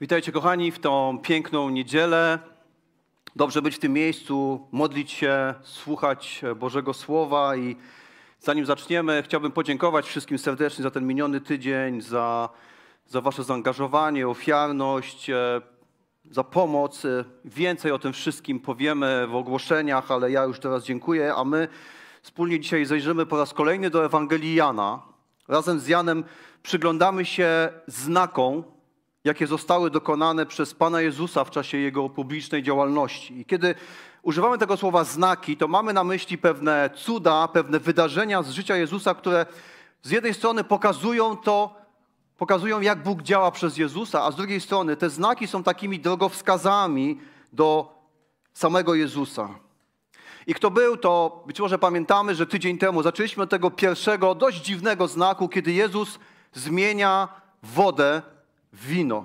Witajcie kochani w tą piękną niedzielę. Dobrze być w tym miejscu, modlić się, słuchać Bożego Słowa i zanim zaczniemy, chciałbym podziękować wszystkim serdecznie za ten miniony tydzień, za, za wasze zaangażowanie, ofiarność, e, za pomoc. E, więcej o tym wszystkim powiemy w ogłoszeniach, ale ja już teraz dziękuję, a my wspólnie dzisiaj zajrzymy po raz kolejny do Ewangelii Jana. Razem z Janem przyglądamy się znakom, jakie zostały dokonane przez Pana Jezusa w czasie Jego publicznej działalności. I kiedy używamy tego słowa znaki, to mamy na myśli pewne cuda, pewne wydarzenia z życia Jezusa, które z jednej strony pokazują to, pokazują jak Bóg działa przez Jezusa, a z drugiej strony te znaki są takimi drogowskazami do samego Jezusa. I kto był, to być może pamiętamy, że tydzień temu zaczęliśmy od tego pierwszego, dość dziwnego znaku, kiedy Jezus zmienia wodę wino.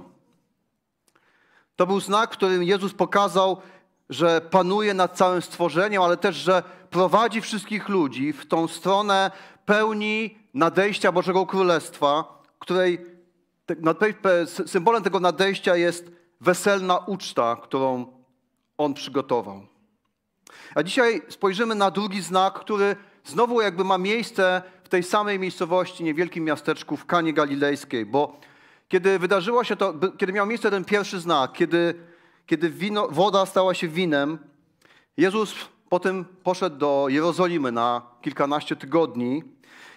To był znak, którym Jezus pokazał, że panuje nad całym stworzeniem, ale też, że prowadzi wszystkich ludzi w tą stronę pełni nadejścia Bożego Królestwa, której symbolem tego nadejścia jest weselna uczta, którą on przygotował. A dzisiaj spojrzymy na drugi znak, który znowu jakby ma miejsce w tej samej miejscowości, niewielkim miasteczku w Kanie Galilejskiej, bo kiedy wydarzyło się to, kiedy miał miejsce ten pierwszy znak, kiedy, kiedy wino, woda stała się winem, Jezus potem poszedł do Jerozolimy na kilkanaście tygodni.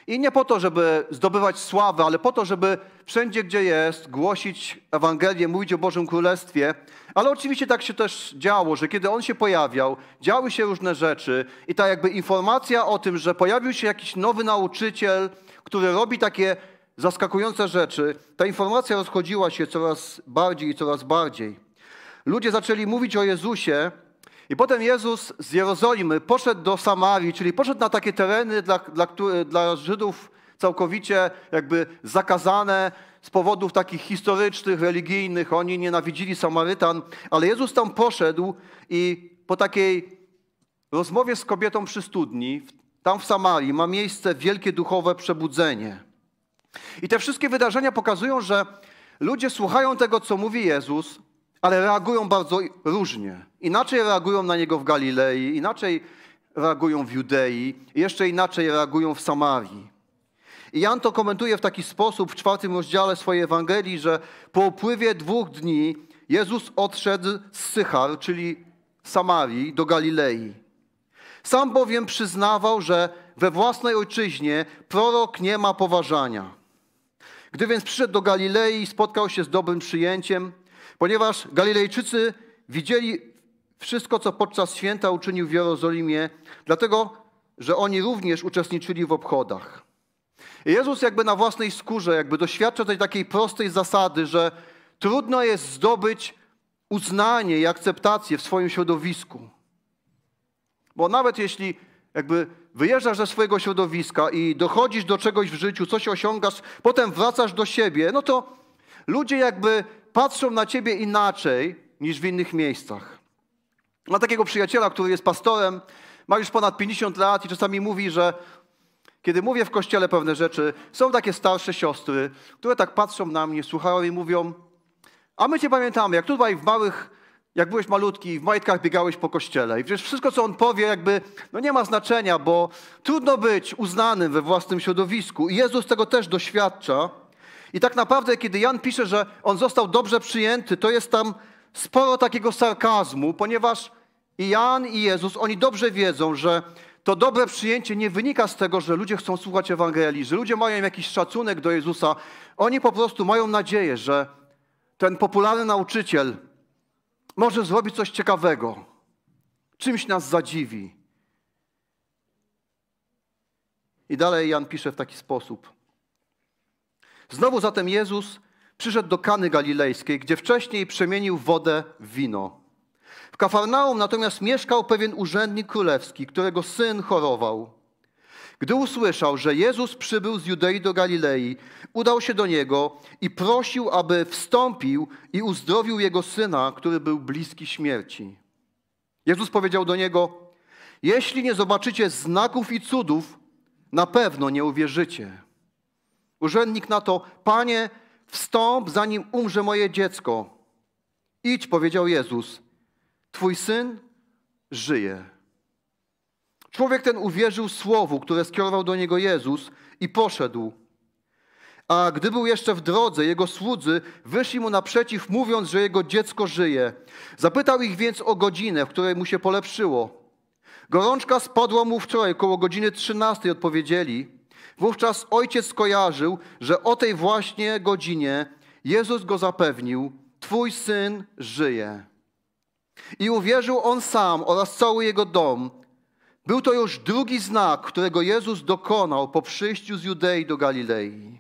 I nie po to, żeby zdobywać sławę, ale po to, żeby wszędzie, gdzie jest, głosić Ewangelię, mówić o Bożym Królestwie. Ale oczywiście tak się też działo, że kiedy on się pojawiał, działy się różne rzeczy i ta jakby informacja o tym, że pojawił się jakiś nowy nauczyciel, który robi takie zaskakujące rzeczy. Ta informacja rozchodziła się coraz bardziej i coraz bardziej. Ludzie zaczęli mówić o Jezusie, i potem Jezus z Jerozolimy poszedł do Samarii, czyli poszedł na takie tereny dla, dla, dla Żydów całkowicie jakby zakazane z powodów takich historycznych, religijnych. Oni nienawidzili Samarytan, ale Jezus tam poszedł i po takiej rozmowie z kobietą przy studni, tam w Samarii, ma miejsce wielkie duchowe przebudzenie. I te wszystkie wydarzenia pokazują, że ludzie słuchają tego, co mówi Jezus, ale reagują bardzo różnie. Inaczej reagują na Niego w Galilei, inaczej reagują w Judei, jeszcze inaczej reagują w Samarii. I Jan to komentuje w taki sposób w czwartym rozdziale swojej Ewangelii, że po upływie dwóch dni Jezus odszedł z Sychar, czyli Samarii, do Galilei. Sam bowiem przyznawał, że we własnej ojczyźnie prorok nie ma poważania. Gdy więc przyszedł do Galilei, spotkał się z dobrym przyjęciem, ponieważ Galilejczycy widzieli wszystko, co podczas święta uczynił w Jerozolimie, dlatego że oni również uczestniczyli w obchodach. Jezus jakby na własnej skórze, jakby doświadcza tej takiej prostej zasady, że trudno jest zdobyć uznanie i akceptację w swoim środowisku. Bo nawet jeśli jakby wyjeżdżasz ze swojego środowiska i dochodzisz do czegoś w życiu, coś osiągasz, potem wracasz do siebie, no to ludzie jakby patrzą na ciebie inaczej niż w innych miejscach. Ma takiego przyjaciela, który jest pastorem, ma już ponad 50 lat i czasami mówi, że kiedy mówię w kościele pewne rzeczy, są takie starsze siostry, które tak patrzą na mnie, słuchają i mówią: A my cię pamiętamy, jak tutaj w małych jak byłeś malutki, w majtkach biegałeś po kościele. I przecież wszystko, co on powie, jakby no nie ma znaczenia, bo trudno być uznanym we własnym środowisku. I Jezus tego też doświadcza. I tak naprawdę, kiedy Jan pisze, że on został dobrze przyjęty, to jest tam sporo takiego sarkazmu, ponieważ i Jan, i Jezus, oni dobrze wiedzą, że to dobre przyjęcie nie wynika z tego, że ludzie chcą słuchać Ewangelii, że ludzie mają jakiś szacunek do Jezusa. Oni po prostu mają nadzieję, że ten popularny nauczyciel, może zrobi coś ciekawego, czymś nas zadziwi. I dalej Jan pisze w taki sposób. Znowu zatem Jezus przyszedł do Kany Galilejskiej, gdzie wcześniej przemienił wodę w wino. W Kafarnaum natomiast mieszkał pewien urzędnik królewski, którego syn chorował. Gdy usłyszał, że Jezus przybył z Judei do Galilei, udał się do niego i prosił, aby wstąpił i uzdrowił jego syna, który był bliski śmierci. Jezus powiedział do niego: Jeśli nie zobaczycie znaków i cudów, na pewno nie uwierzycie. Urzędnik na to: Panie, wstąp, zanim umrze moje dziecko. Idź, powiedział Jezus, Twój syn żyje. Człowiek ten uwierzył słowu, które skierował do niego Jezus i poszedł. A gdy był jeszcze w drodze, jego słudzy wyszli mu naprzeciw, mówiąc, że jego dziecko żyje. Zapytał ich więc o godzinę, w której mu się polepszyło. Gorączka spadła mu wczoraj, koło godziny 13 odpowiedzieli. Wówczas ojciec skojarzył, że o tej właśnie godzinie Jezus go zapewnił, Twój syn żyje. I uwierzył on sam oraz cały jego dom. Był to już drugi znak, którego Jezus dokonał po przyjściu z Judei do Galilei.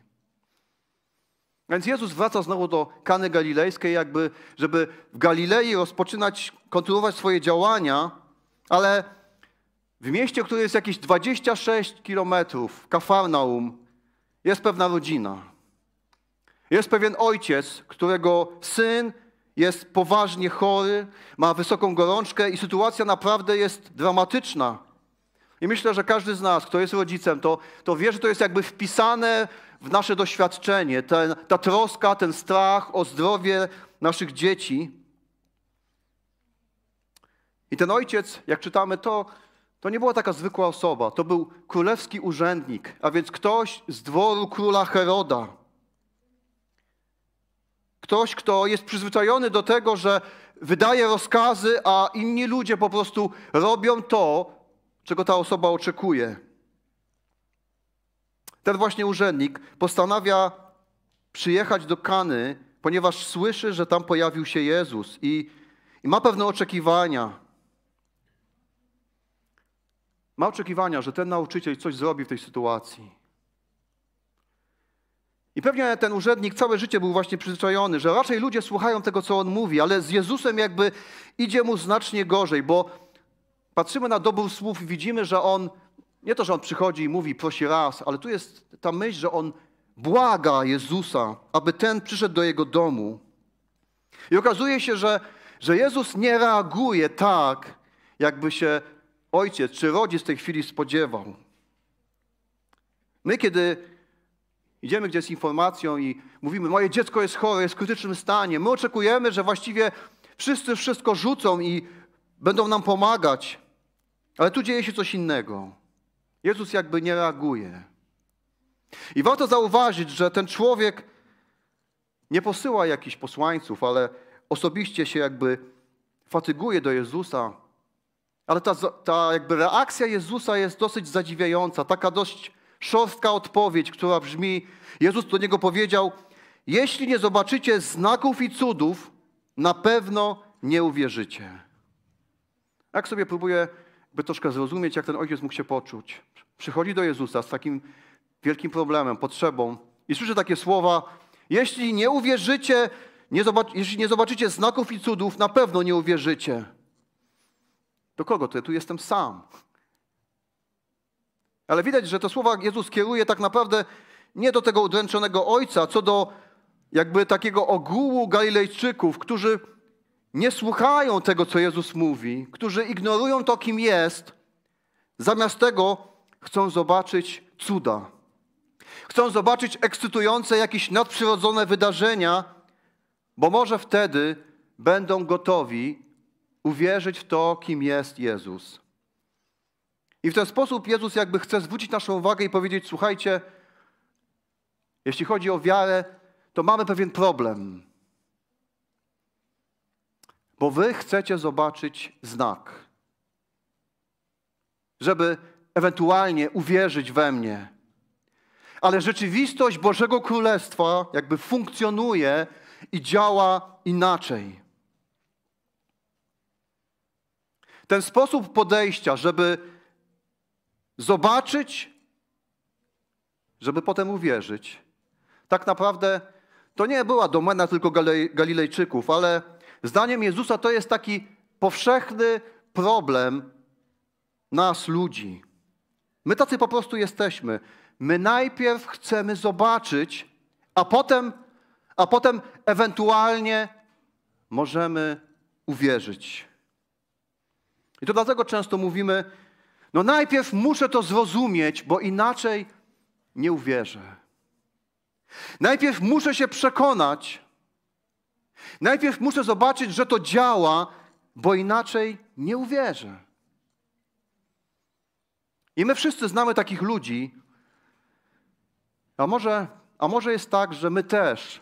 Więc Jezus wraca znowu do Kany Galilejskiej, jakby, żeby w Galilei rozpoczynać, kontynuować swoje działania, ale w mieście, które jest jakieś 26 kilometrów, Kafarnaum, jest pewna rodzina. Jest pewien ojciec, którego syn jest poważnie chory, ma wysoką gorączkę i sytuacja naprawdę jest dramatyczna. I myślę, że każdy z nas, kto jest rodzicem, to, to wie, że to jest jakby wpisane w nasze doświadczenie. Ten, ta troska, ten strach o zdrowie naszych dzieci. I ten ojciec, jak czytamy, to, to nie była taka zwykła osoba. To był królewski urzędnik, a więc ktoś z dworu króla Heroda. Ktoś, kto jest przyzwyczajony do tego, że wydaje rozkazy, a inni ludzie po prostu robią to, czego ta osoba oczekuje. Ten właśnie urzędnik postanawia przyjechać do Kany, ponieważ słyszy, że tam pojawił się Jezus i, i ma pewne oczekiwania. Ma oczekiwania, że ten nauczyciel coś zrobi w tej sytuacji. I pewnie ten urzędnik całe życie był właśnie przyzwyczajony, że raczej ludzie słuchają tego, co on mówi, ale z Jezusem jakby idzie mu znacznie gorzej, bo patrzymy na dobór słów i widzimy, że on, nie to, że on przychodzi i mówi, prosi raz, ale tu jest ta myśl, że on błaga Jezusa, aby ten przyszedł do jego domu. I okazuje się, że, że Jezus nie reaguje tak, jakby się ojciec czy rodzic w tej chwili spodziewał. My, kiedy idziemy gdzieś z informacją i mówimy, moje dziecko jest chore, jest w krytycznym stanie, my oczekujemy, że właściwie wszyscy wszystko rzucą i będą nam pomagać. Ale tu dzieje się coś innego. Jezus jakby nie reaguje. I warto zauważyć, że ten człowiek nie posyła jakichś posłańców, ale osobiście się jakby fatyguje do Jezusa. Ale ta, ta jakby reakcja Jezusa jest dosyć zadziwiająca, taka dość szorstka odpowiedź, która brzmi: Jezus do niego powiedział: Jeśli nie zobaczycie znaków i cudów, na pewno nie uwierzycie. Jak sobie próbuję by troszkę zrozumieć, jak ten ojciec mógł się poczuć. Przychodzi do Jezusa z takim wielkim problemem, potrzebą i słyszy takie słowa: Jeśli nie uwierzycie, nie jeśli nie zobaczycie znaków i cudów, na pewno nie uwierzycie. Do kogo ty? Tu jestem sam. Ale widać, że te słowa Jezus kieruje tak naprawdę nie do tego udręczonego ojca, co do jakby takiego ogółu Galilejczyków, którzy nie słuchają tego, co Jezus mówi, którzy ignorują to, kim jest, zamiast tego chcą zobaczyć cuda. Chcą zobaczyć ekscytujące jakieś nadprzyrodzone wydarzenia, bo może wtedy będą gotowi uwierzyć w to, kim jest Jezus. I w ten sposób Jezus jakby chce zwrócić naszą uwagę i powiedzieć: Słuchajcie, jeśli chodzi o wiarę, to mamy pewien problem bo wy chcecie zobaczyć znak, żeby ewentualnie uwierzyć we mnie. Ale rzeczywistość Bożego Królestwa jakby funkcjonuje i działa inaczej. Ten sposób podejścia, żeby zobaczyć, żeby potem uwierzyć, tak naprawdę to nie była domena tylko Galilejczyków, ale Zdaniem Jezusa to jest taki powszechny problem nas, ludzi. My tacy po prostu jesteśmy. My najpierw chcemy zobaczyć, a potem, a potem ewentualnie możemy uwierzyć. I to dlatego często mówimy, no najpierw muszę to zrozumieć, bo inaczej nie uwierzę. Najpierw muszę się przekonać, Najpierw muszę zobaczyć, że to działa, bo inaczej nie uwierzę. I my wszyscy znamy takich ludzi. A może, a może jest tak, że my też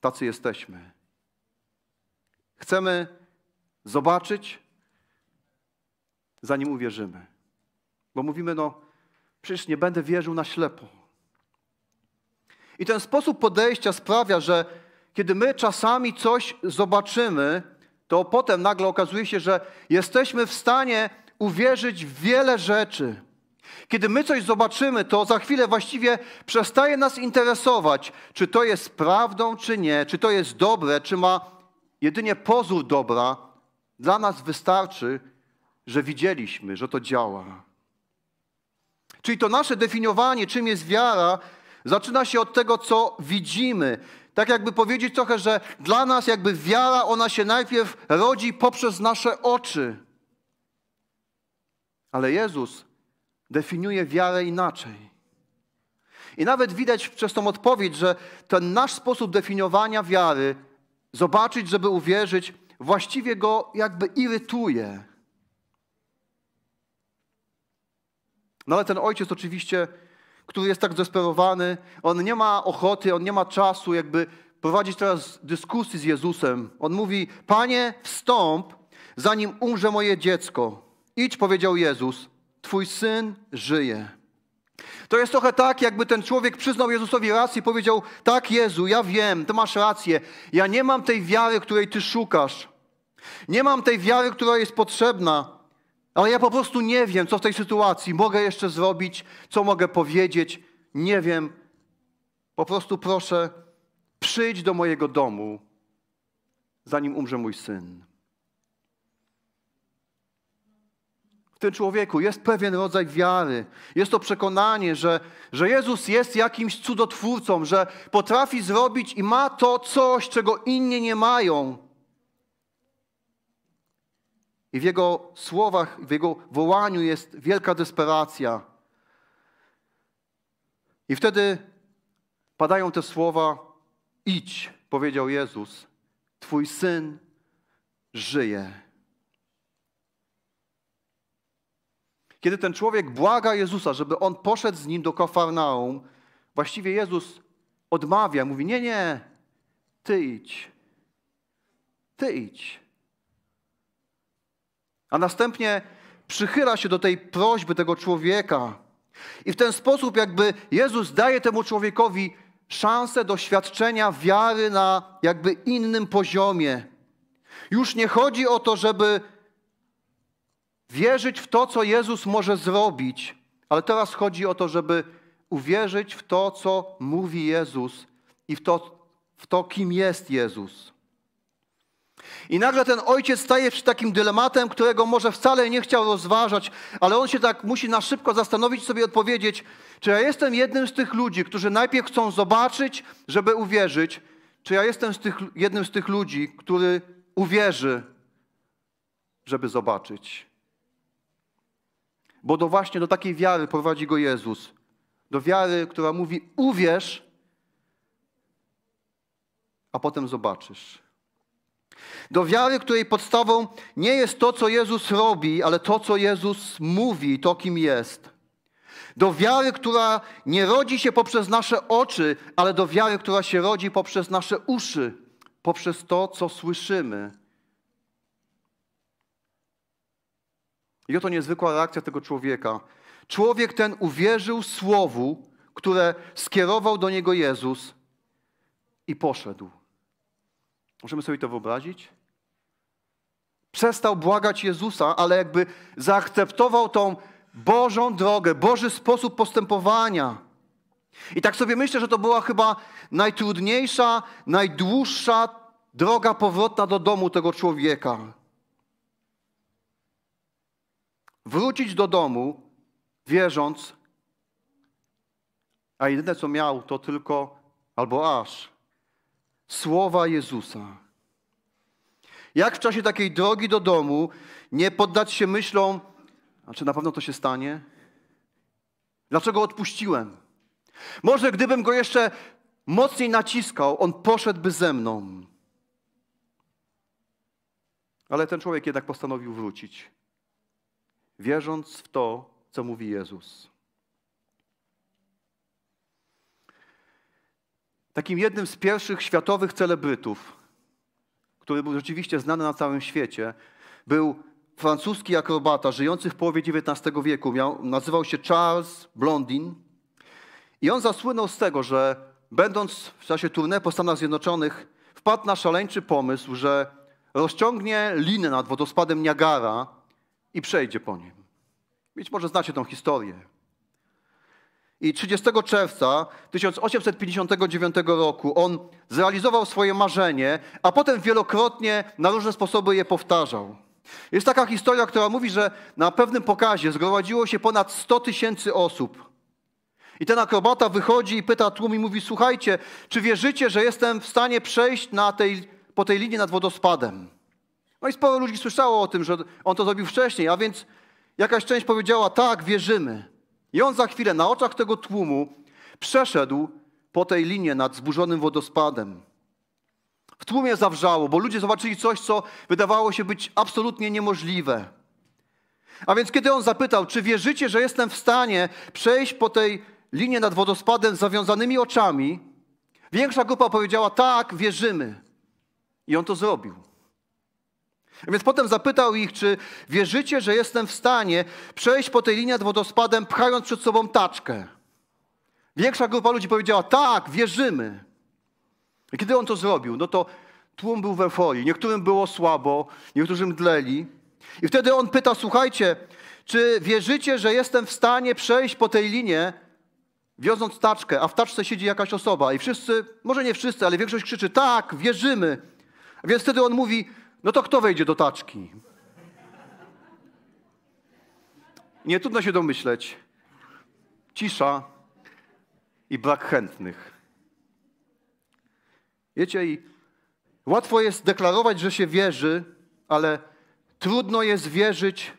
tacy jesteśmy. Chcemy zobaczyć, zanim uwierzymy. Bo mówimy, no przecież nie będę wierzył na ślepo. I ten sposób podejścia sprawia, że kiedy my czasami coś zobaczymy, to potem nagle okazuje się, że jesteśmy w stanie uwierzyć w wiele rzeczy. Kiedy my coś zobaczymy, to za chwilę właściwie przestaje nas interesować, czy to jest prawdą, czy nie, czy to jest dobre, czy ma jedynie pozór dobra. Dla nas wystarczy, że widzieliśmy, że to działa. Czyli to nasze definiowanie, czym jest wiara, zaczyna się od tego, co widzimy, tak jakby powiedzieć trochę, że dla nas jakby wiara, ona się najpierw rodzi poprzez nasze oczy. Ale Jezus definiuje wiarę inaczej. I nawet widać przez tą odpowiedź, że ten nasz sposób definiowania wiary, zobaczyć, żeby uwierzyć, właściwie go jakby irytuje. No ale ten ojciec oczywiście który jest tak zdesperowany, on nie ma ochoty, on nie ma czasu, jakby prowadzić teraz dyskusji z Jezusem. On mówi: Panie, wstąp, zanim umrze moje dziecko. Idź, powiedział Jezus, Twój syn żyje. To jest trochę tak, jakby ten człowiek przyznał Jezusowi rację i powiedział: Tak, Jezu, ja wiem, ty masz rację. Ja nie mam tej wiary, której ty szukasz. Nie mam tej wiary, która jest potrzebna. Ale ja po prostu nie wiem, co w tej sytuacji mogę jeszcze zrobić, co mogę powiedzieć. Nie wiem. Po prostu proszę, przyjdź do mojego domu, zanim umrze mój syn. W tym człowieku jest pewien rodzaj wiary. Jest to przekonanie, że, że Jezus jest jakimś cudotwórcą, że potrafi zrobić i ma to coś, czego inni nie mają. I w jego słowach, w jego wołaniu jest wielka desperacja. I wtedy padają te słowa: Idź, powiedział Jezus, Twój syn żyje. Kiedy ten człowiek błaga Jezusa, żeby on poszedł z nim do Kafarnaum, właściwie Jezus odmawia, mówi: Nie, nie, ty idź. Ty idź. A następnie przychyla się do tej prośby tego człowieka. I w ten sposób jakby Jezus daje temu człowiekowi szansę doświadczenia wiary na jakby innym poziomie. Już nie chodzi o to, żeby wierzyć w to, co Jezus może zrobić, ale teraz chodzi o to, żeby uwierzyć w to, co mówi Jezus i w to, w to kim jest Jezus. I nagle ten ojciec staje przed takim dylematem, którego może wcale nie chciał rozważać, ale on się tak musi na szybko zastanowić sobie odpowiedzieć, czy ja jestem jednym z tych ludzi, którzy najpierw chcą zobaczyć, żeby uwierzyć, czy ja jestem z tych, jednym z tych ludzi, który uwierzy, żeby zobaczyć. Bo do właśnie do takiej wiary prowadzi go Jezus. Do wiary, która mówi uwierz, a potem zobaczysz. Do wiary, której podstawą nie jest to, co Jezus robi, ale to, co Jezus mówi, to, kim jest. Do wiary, która nie rodzi się poprzez nasze oczy, ale do wiary, która się rodzi poprzez nasze uszy, poprzez to, co słyszymy. I oto niezwykła reakcja tego człowieka. Człowiek ten uwierzył słowu, które skierował do niego Jezus i poszedł. Możemy sobie to wyobrazić? Przestał błagać Jezusa, ale jakby zaakceptował tą Bożą drogę, Boży sposób postępowania. I tak sobie myślę, że to była chyba najtrudniejsza, najdłuższa droga powrotna do domu tego człowieka. Wrócić do domu, wierząc, a jedyne co miał, to tylko albo aż słowa Jezusa. Jak w czasie takiej drogi do domu nie poddać się myślom, a czy na pewno to się stanie? Dlaczego odpuściłem? Może gdybym go jeszcze mocniej naciskał, on poszedłby ze mną. Ale ten człowiek jednak postanowił wrócić, wierząc w to, co mówi Jezus. takim jednym z pierwszych światowych celebrytów, który był rzeczywiście znany na całym świecie, był francuski akrobata żyjący w połowie XIX wieku. Miał, nazywał się Charles Blondin. I on zasłynął z tego, że będąc w czasie tournée po Stanach Zjednoczonych, wpadł na szaleńczy pomysł, że rozciągnie linę nad wodospadem Niagara i przejdzie po nim. Być może znacie tą historię. I 30 czerwca 1859 roku on zrealizował swoje marzenie, a potem wielokrotnie na różne sposoby je powtarzał. Jest taka historia, która mówi, że na pewnym pokazie zgromadziło się ponad 100 tysięcy osób. I ten akrobata wychodzi i pyta tłum i mówi: Słuchajcie, czy wierzycie, że jestem w stanie przejść na tej, po tej linii nad wodospadem? No i sporo ludzi słyszało o tym, że on to zrobił wcześniej, a więc jakaś część powiedziała: Tak, wierzymy. I on za chwilę na oczach tego tłumu przeszedł po tej linie nad zburzonym wodospadem. W tłumie zawrzało, bo ludzie zobaczyli coś, co wydawało się być absolutnie niemożliwe. A więc kiedy on zapytał, czy wierzycie, że jestem w stanie przejść po tej linie nad wodospadem z zawiązanymi oczami, większa grupa powiedziała, tak, wierzymy. I on to zrobił więc potem zapytał ich, czy wierzycie, że jestem w stanie przejść po tej linii nad wodospadem, pchając przed sobą taczkę. Większa grupa ludzi powiedziała, tak, wierzymy. I kiedy on to zrobił? No to tłum był w euforii. Niektórym było słabo, niektórzy mdleli. I wtedy on pyta, słuchajcie, czy wierzycie, że jestem w stanie przejść po tej linii, wioząc taczkę, a w taczce siedzi jakaś osoba. I wszyscy, może nie wszyscy, ale większość krzyczy, tak, wierzymy. A więc wtedy on mówi, no to kto wejdzie do taczki? Nie trudno się domyśleć. Cisza i brak chętnych. Wiecie, i łatwo jest deklarować, że się wierzy, ale trudno jest wierzyć,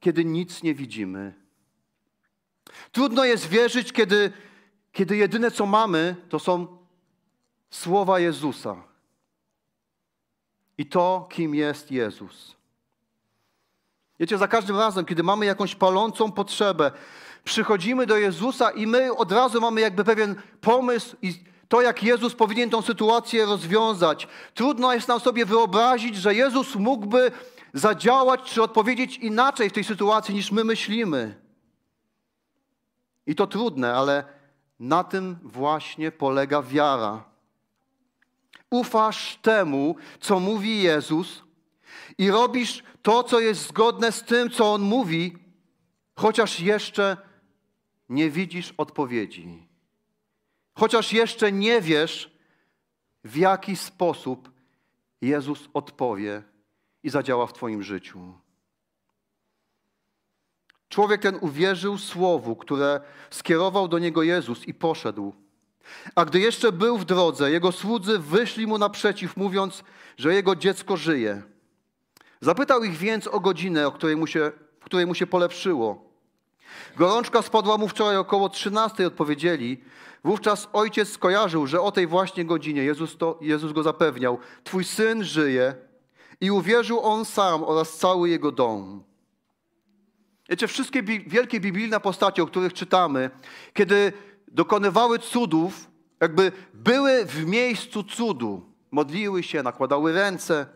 kiedy nic nie widzimy. Trudno jest wierzyć, kiedy, kiedy jedyne co mamy, to są słowa Jezusa i to, kim jest Jezus. Wiecie, za każdym razem, kiedy mamy jakąś palącą potrzebę, przychodzimy do Jezusa i my od razu mamy jakby pewien pomysł i to, jak Jezus powinien tą sytuację rozwiązać. Trudno jest nam sobie wyobrazić, że Jezus mógłby zadziałać czy odpowiedzieć inaczej w tej sytuacji niż my myślimy. I to trudne, ale na tym właśnie polega wiara ufasz temu, co mówi Jezus i robisz to, co jest zgodne z tym, co On mówi, chociaż jeszcze nie widzisz odpowiedzi. Chociaż jeszcze nie wiesz, w jaki sposób Jezus odpowie i zadziała w Twoim życiu. Człowiek ten uwierzył słowu, które skierował do niego Jezus i poszedł. A gdy jeszcze był w drodze, jego słudzy wyszli mu naprzeciw, mówiąc, że jego dziecko żyje. Zapytał ich więc o godzinę, o której mu się, w której mu się polepszyło. Gorączka spadła mu wczoraj około 13, odpowiedzieli. Wówczas ojciec skojarzył, że o tej właśnie godzinie Jezus, to, Jezus go zapewniał: Twój syn żyje. I uwierzył on sam oraz cały jego dom. Wiecie, wszystkie bi wielkie biblijne postacie, o których czytamy, kiedy dokonywały cudów, jakby były w miejscu cudu. Modliły się, nakładały ręce.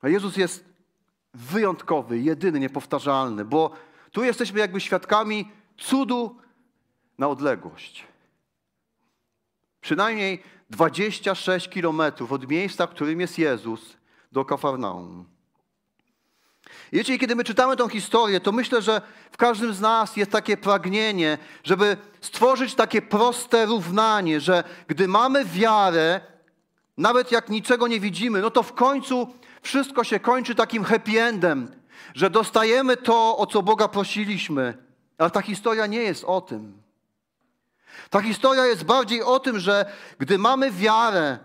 A Jezus jest wyjątkowy, jedyny, niepowtarzalny, bo tu jesteśmy jakby świadkami cudu na odległość. Przynajmniej 26 kilometrów od miejsca, w którym jest Jezus, do Kafarnaum. I wiecie, kiedy my czytamy tą historię, to myślę, że w każdym z nas jest takie pragnienie, żeby stworzyć takie proste równanie, że gdy mamy wiarę, nawet jak niczego nie widzimy, no to w końcu wszystko się kończy takim happy endem, że dostajemy to, o co Boga prosiliśmy. Ale ta historia nie jest o tym. Ta historia jest bardziej o tym, że gdy mamy wiarę,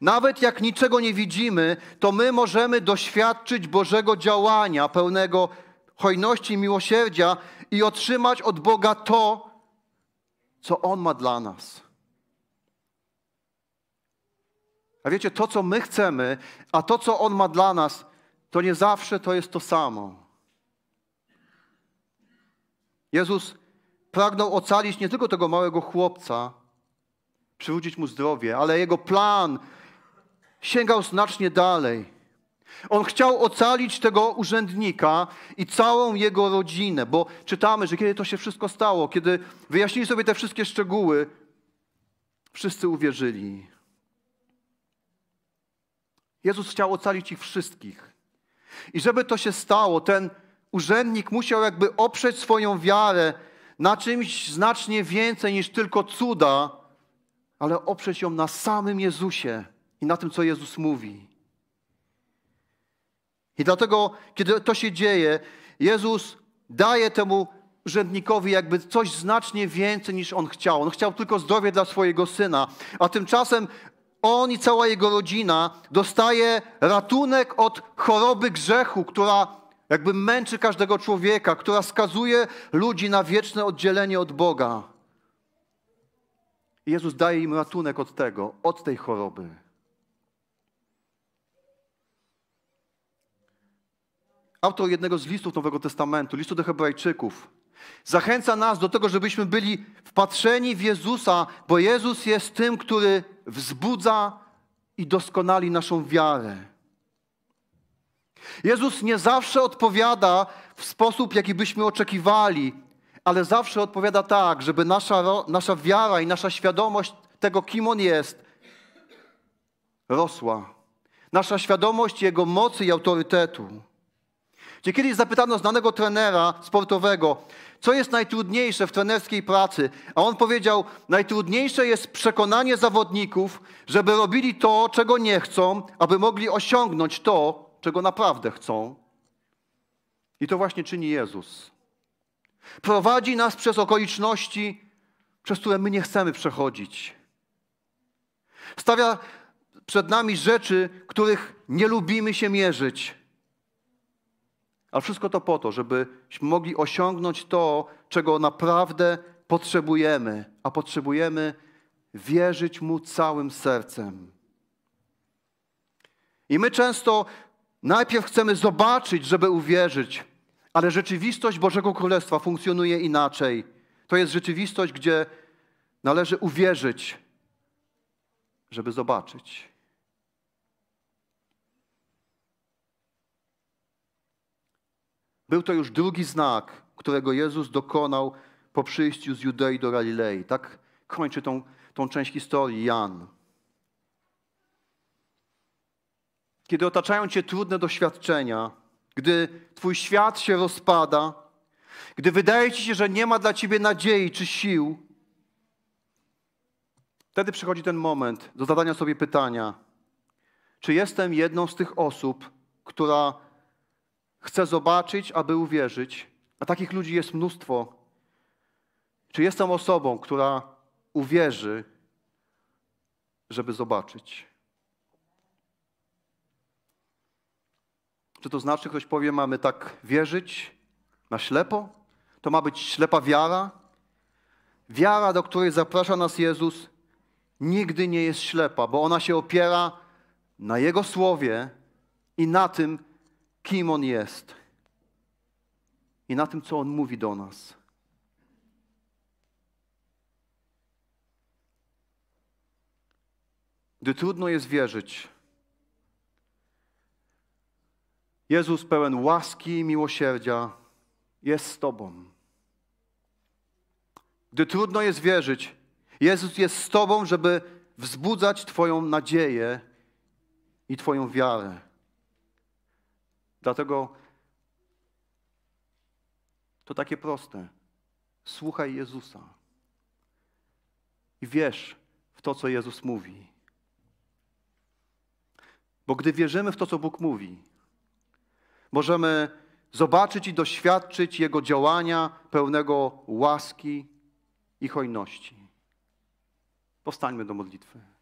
nawet jak niczego nie widzimy, to my możemy doświadczyć Bożego działania pełnego hojności i miłosierdzia i otrzymać od Boga to, co On ma dla nas. A wiecie, to, co my chcemy, a to, co On ma dla nas, to nie zawsze to jest to samo. Jezus pragnął ocalić nie tylko tego małego chłopca, przywrócić mu zdrowie, ale jego plan sięgał znacznie dalej. On chciał ocalić tego urzędnika i całą jego rodzinę, bo czytamy, że kiedy to się wszystko stało, kiedy wyjaśnili sobie te wszystkie szczegóły, wszyscy uwierzyli. Jezus chciał ocalić ich wszystkich. I żeby to się stało, ten urzędnik musiał jakby oprzeć swoją wiarę na czymś znacznie więcej niż tylko cuda, ale oprzeć ją na samym Jezusie i na tym, co Jezus mówi. I dlatego, kiedy to się dzieje, Jezus daje temu urzędnikowi jakby coś znacznie więcej niż on chciał. On chciał tylko zdrowie dla swojego syna, a tymczasem on i cała jego rodzina dostaje ratunek od choroby grzechu, która jakby męczy każdego człowieka, która skazuje ludzi na wieczne oddzielenie od Boga. I Jezus daje im ratunek od tego, od tej choroby. autor jednego z listów Nowego Testamentu, listu do Hebrajczyków, zachęca nas do tego, żebyśmy byli wpatrzeni w Jezusa, bo Jezus jest tym, który wzbudza i doskonali naszą wiarę. Jezus nie zawsze odpowiada w sposób, jaki byśmy oczekiwali, ale zawsze odpowiada tak, żeby nasza, nasza wiara i nasza świadomość tego, kim On jest, rosła. Nasza świadomość Jego mocy i autorytetu. Gdzie kiedyś zapytano znanego trenera sportowego, co jest najtrudniejsze w trenerskiej pracy, a on powiedział: Najtrudniejsze jest przekonanie zawodników, żeby robili to, czego nie chcą, aby mogli osiągnąć to, czego naprawdę chcą. I to właśnie czyni Jezus. Prowadzi nas przez okoliczności, przez które my nie chcemy przechodzić. Stawia przed nami rzeczy, których nie lubimy się mierzyć. Ale wszystko to po to, żebyśmy mogli osiągnąć to, czego naprawdę potrzebujemy, a potrzebujemy wierzyć Mu całym sercem. I my często najpierw chcemy zobaczyć, żeby uwierzyć, ale rzeczywistość Bożego Królestwa funkcjonuje inaczej. To jest rzeczywistość, gdzie należy uwierzyć, żeby zobaczyć. Był to już drugi znak, którego Jezus dokonał po przyjściu z Judei do Galilei. Tak kończy tą, tą część historii Jan. Kiedy otaczają cię trudne doświadczenia, gdy twój świat się rozpada, gdy wydaje ci się, że nie ma dla ciebie nadziei czy sił, wtedy przychodzi ten moment do zadania sobie pytania: czy jestem jedną z tych osób, która Chce zobaczyć, aby uwierzyć. A takich ludzi jest mnóstwo. Czy jestem osobą, która uwierzy, żeby zobaczyć? Czy to znaczy, ktoś powie, mamy tak wierzyć na ślepo? To ma być ślepa wiara? Wiara, do której zaprasza nas Jezus, nigdy nie jest ślepa, bo ona się opiera na Jego słowie i na tym, kim On jest i na tym, co On mówi do nas. Gdy trudno jest wierzyć, Jezus pełen łaski i miłosierdzia jest z Tobą. Gdy trudno jest wierzyć, Jezus jest z Tobą, żeby wzbudzać Twoją nadzieję i Twoją wiarę. Dlatego to takie proste. Słuchaj Jezusa i wierz w to, co Jezus mówi. Bo gdy wierzymy w to, co Bóg mówi, możemy zobaczyć i doświadczyć Jego działania pełnego łaski i hojności. Powstańmy do modlitwy.